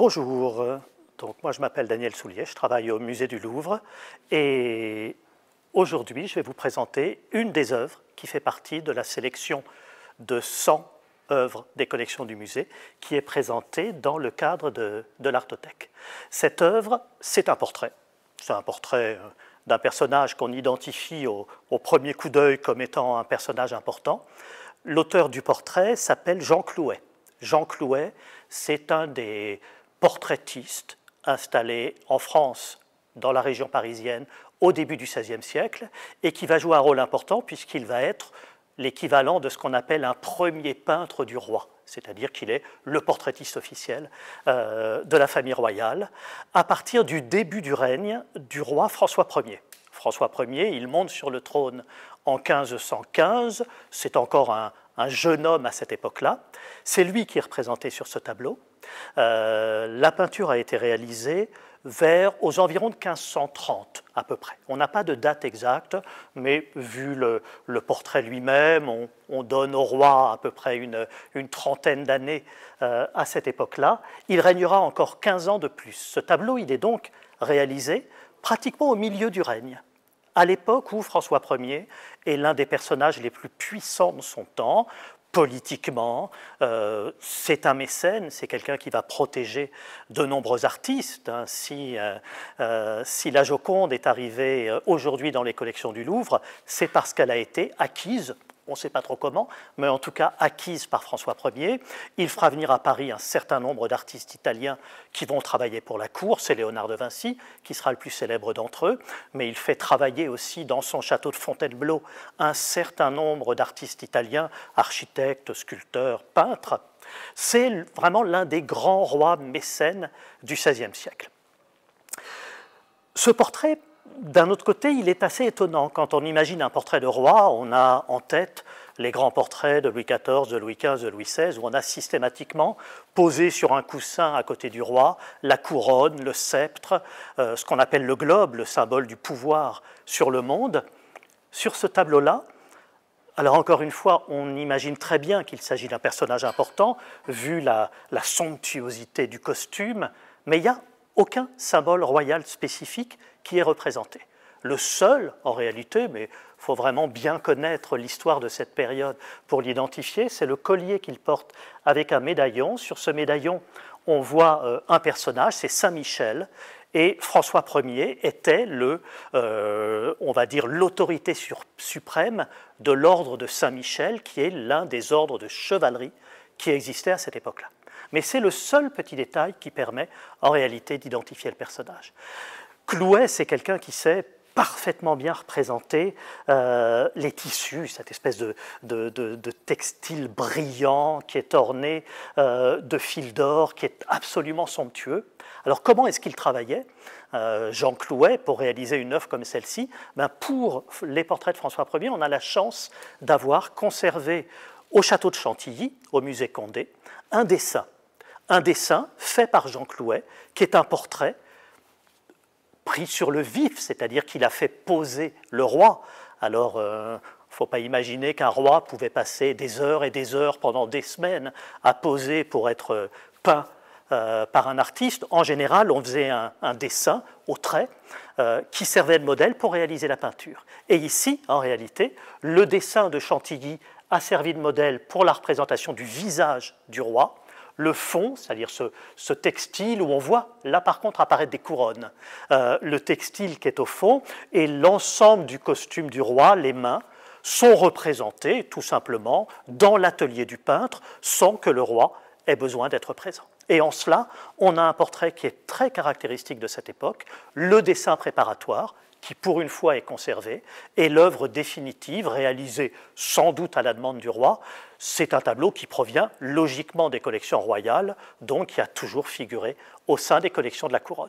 Bonjour, donc moi je m'appelle Daniel Soulier, je travaille au musée du Louvre et aujourd'hui je vais vous présenter une des œuvres qui fait partie de la sélection de 100 œuvres des collections du musée qui est présentée dans le cadre de, de l'Artothèque. Cette œuvre, c'est un portrait, c'est un portrait euh, d'un personnage qu'on identifie au, au premier coup d'œil comme étant un personnage important. L'auteur du portrait s'appelle Jean Clouet. Jean Clouet, c'est un des portraitiste installé en France, dans la région parisienne, au début du XVIe siècle, et qui va jouer un rôle important puisqu'il va être l'équivalent de ce qu'on appelle un premier peintre du roi, c'est-à-dire qu'il est le portraitiste officiel euh, de la famille royale, à partir du début du règne du roi François Ier. François Ier, il monte sur le trône en 1515, c'est encore un jeune homme à cette époque-là, c'est lui qui est représenté sur ce tableau, euh, la peinture a été réalisée vers aux environs de 1530 à peu près. On n'a pas de date exacte, mais vu le, portrait lui-même, on, donne au roi à peu près une, trentaine d'années euh, à cette époque-là. Il régnera encore 15 ans de plus. Ce tableau, il est donc réalisé pratiquement au milieu du règne, à l'époque où François Ier est l'un des personnages les plus puissants de son temps, politiquement. Euh, c'est un mécène, c'est quelqu'un qui va protéger de nombreux artistes. Hein. Si, euh, euh, si la Joconde est arrivée aujourd'hui dans les collections du Louvre, c'est parce qu'elle a été acquise on ne sait pas trop comment, mais en tout cas acquise par François Ier. Il fera venir à Paris un certain nombre d'artistes italiens qui vont travailler pour la cour. C'est Léonard de Vinci qui sera le plus célèbre d'entre eux, mais il fait travailler aussi dans son château de Fontainebleau un certain nombre d'artistes italiens, architectes, sculpteurs, peintres. C'est vraiment l'un des grands rois mécènes du XVIe siècle. Ce portrait d'un autre côté, il est assez étonnant. Quand on imagine un portrait de roi, on a en tête les grands portraits de Louis XIV, de Louis XV, de Louis XVI, où on a systématiquement posé sur un coussin à côté du roi la couronne, le sceptre, euh, ce qu'on appelle le globe, le symbole du pouvoir sur le monde. Sur ce tableau-là, alors encore une fois, on imagine très bien qu'il s'agit d'un personnage important, vu la, la somptuosité du costume, mais il y a aucun symbole royal spécifique qui est représenté. Le seul, en réalité, mais il faut vraiment bien connaître l'histoire de cette période pour l'identifier, c'est le collier qu'il porte avec un médaillon. Sur ce médaillon, on voit euh, un personnage, c'est Saint Michel, et François Ier était le, euh, on va dire, l'autorité suprême de l'ordre de Saint-Michel, qui est l'un des ordres de chevalerie qui existait à cette époque-là. Mais c'est le seul petit détail qui permet en réalité d'identifier le personnage. Clouet, c'est quelqu'un qui sait parfaitement bien représenter euh, les tissus, cette espèce de, textile brillant qui est orné euh, de fils d'or, qui est absolument somptueux. Alors comment est-ce qu'il travaillait euh, Jean Clouet pour réaliser une œuvre comme celle-ci ben Pour les portraits de François Ier, on a la chance d'avoir conservé au château de Chantilly, au musée Condé, un dessin. Un dessin fait par Jean Clouet, qui est un portrait pris sur le vif, c'est-à-dire qu'il a fait poser le roi. Alors, il euh, ne faut pas imaginer qu'un roi pouvait passer des heures et des heures pendant des semaines à poser pour être peint euh, par un artiste. En général, on faisait un, dessin au trait euh, qui servait de modèle pour réaliser la peinture. Et ici, en réalité, le dessin de Chantilly a servi de modèle pour la représentation du visage du roi, le fond, c'est-à-dire ce, textile où on voit là par contre apparaître des couronnes, euh, le textile qui est au fond, et l'ensemble du costume du roi, les mains, sont représentés tout simplement dans l'atelier du peintre sans que le roi ait besoin d'être présent. Et en cela, on a un portrait qui est très caractéristique de cette époque, le dessin préparatoire, qui pour une fois est conservé, et l'œuvre définitive, réalisée sans doute à la demande du roi. C'est un tableau qui provient logiquement des collections royales, donc qui a toujours figuré au sein des collections de la couronne.